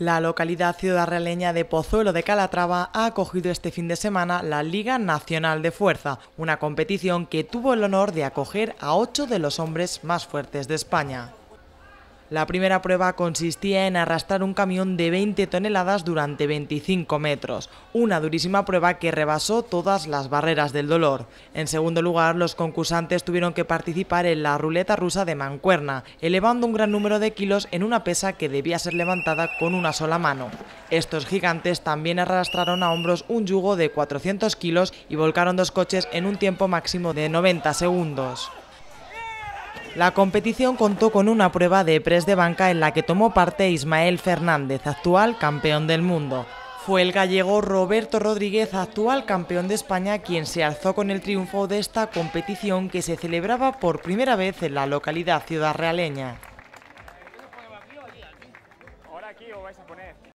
La localidad ciudadrealeña de Pozuelo de Calatrava ha acogido este fin de semana la Liga Nacional de Fuerza, una competición que tuvo el honor de acoger a ocho de los hombres más fuertes de España. La primera prueba consistía en arrastrar un camión de 20 toneladas durante 25 metros, una durísima prueba que rebasó todas las barreras del dolor. En segundo lugar, los concursantes tuvieron que participar en la ruleta rusa de mancuerna, elevando un gran número de kilos en una pesa que debía ser levantada con una sola mano. Estos gigantes también arrastraron a hombros un yugo de 400 kilos y volcaron dos coches en un tiempo máximo de 90 segundos. La competición contó con una prueba de press de banca en la que tomó parte Ismael Fernández, actual campeón del mundo. Fue el gallego Roberto Rodríguez, actual campeón de España, quien se alzó con el triunfo de esta competición que se celebraba por primera vez en la localidad ciudad realeña.